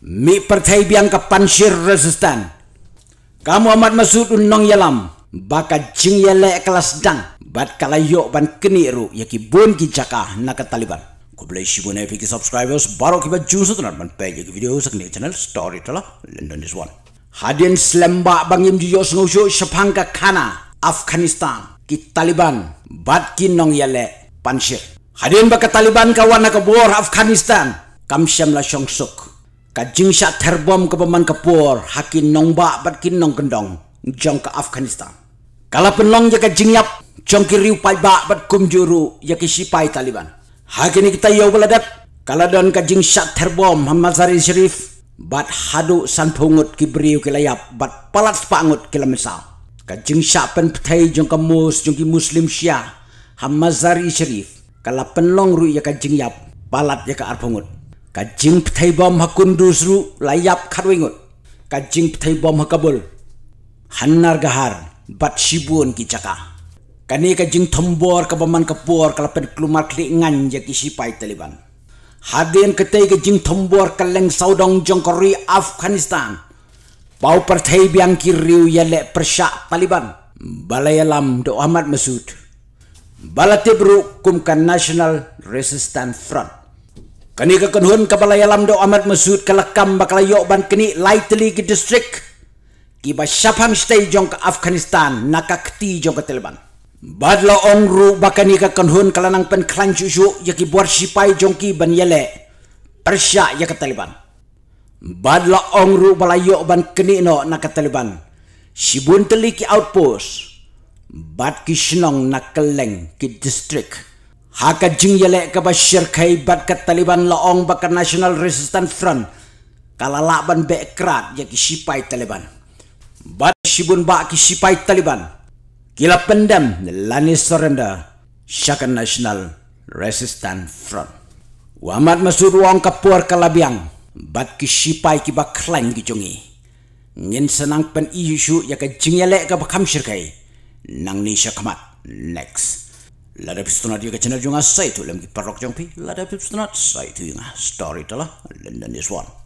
Mi percaya biang ke pansir resistan. Kamu amat masuk unong yalam. Baka jing yale kelas dang. Bat kalayok ban keniru yaki bun ki jaka naka taliban. Ku boleh shibu na fiki subscribers baru kiba jusu tenan ban pegi ki video sekni channel story tala London is one. Hadian selembak bangim jiyo sengusyo sepangka kana Afghanistan ki Taliban bat ki nong yele pansir. Hadian baka Taliban kawan ke buor Afghanistan. Kamsyam la suk Kajing sya terbom ke peman kepur hakin nong bat batkin nong gendong, jong ke Afghanistan. Kalau penong ya kajing yap jong kiriu pai bak, bat kum juru ya kisipai Taliban. Hakin kita yau beladat kalau don kajing sya terbom Muhammad Sharif, bat hadu san pungut ki beriu kilayap bat palat pangut kila mesal. Kajing sya pen petai jong ke mus jong ki muslim sya Muhammad Sharif, Syarif kala ru ya kajing yap palat ya ke arpungut kajing petai bom hakun dusru layap karwingut kajing petai bom hakabul hanar gahar bat sibun ki chaka kani kajing tombor kabaman kapor kalapen kelumar kli jaki sipai taliban hadian ketai kajing tombor kaleng saudong jongkori afghanistan pau pertai biang kiriu yalek yale persyak taliban balayalam do ahmad masud balatibru kumkan national resistance front Kani ke kenhun kepala yalam do amat mesud kelekam bakal yok ban kini lightly ke district. Kiba syapam stay jong ke Afghanistan nakakti jong ke Taliban. Badla ongru bakani ke kenhun kalanang pen klan cucu yaki buar sipai jong ki ban yele. Persia ya ke Taliban. Badla ongru balayok ban kini no nak Taliban. Sibun teliki outpost. Bad ki senong nak keleng ki district haka jing yelek ke Bashir bat ke Taliban laong baka National Resistance Front kalalaban bekrat ekrat ya ki sipai Taliban bat shibun bak ki sipai Taliban kila pendam lani surrender Shakan National Resistance Front wamat masur wong kapuar kalabiang bat ki sipai ki ba ngin senang pen isu ya ka jingyale ka ba kam syirkai nang ni syakamat next Ladapistuna channel yung channel junga ito. Lam ki parok yung pi. Ladapistuna sa ito yung story telah London is one.